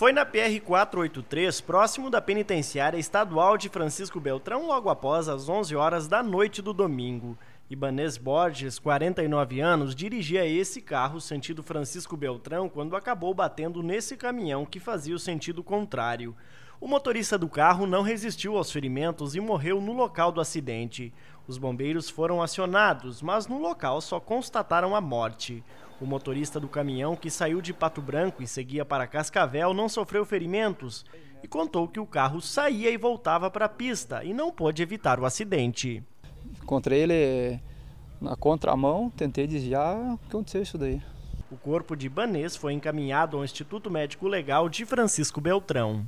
Foi na PR-483, próximo da penitenciária estadual de Francisco Beltrão, logo após as 11 horas da noite do domingo. Ibanês Borges, 49 anos, dirigia esse carro sentido Francisco Beltrão quando acabou batendo nesse caminhão que fazia o sentido contrário. O motorista do carro não resistiu aos ferimentos e morreu no local do acidente. Os bombeiros foram acionados, mas no local só constataram a morte. O motorista do caminhão, que saiu de Pato Branco e seguia para Cascavel, não sofreu ferimentos e contou que o carro saía e voltava para a pista e não pôde evitar o acidente. Encontrei ele eh, na contramão, tentei desviar, que aconteceu isso daí. O corpo de Banês foi encaminhado ao Instituto Médico Legal de Francisco Beltrão.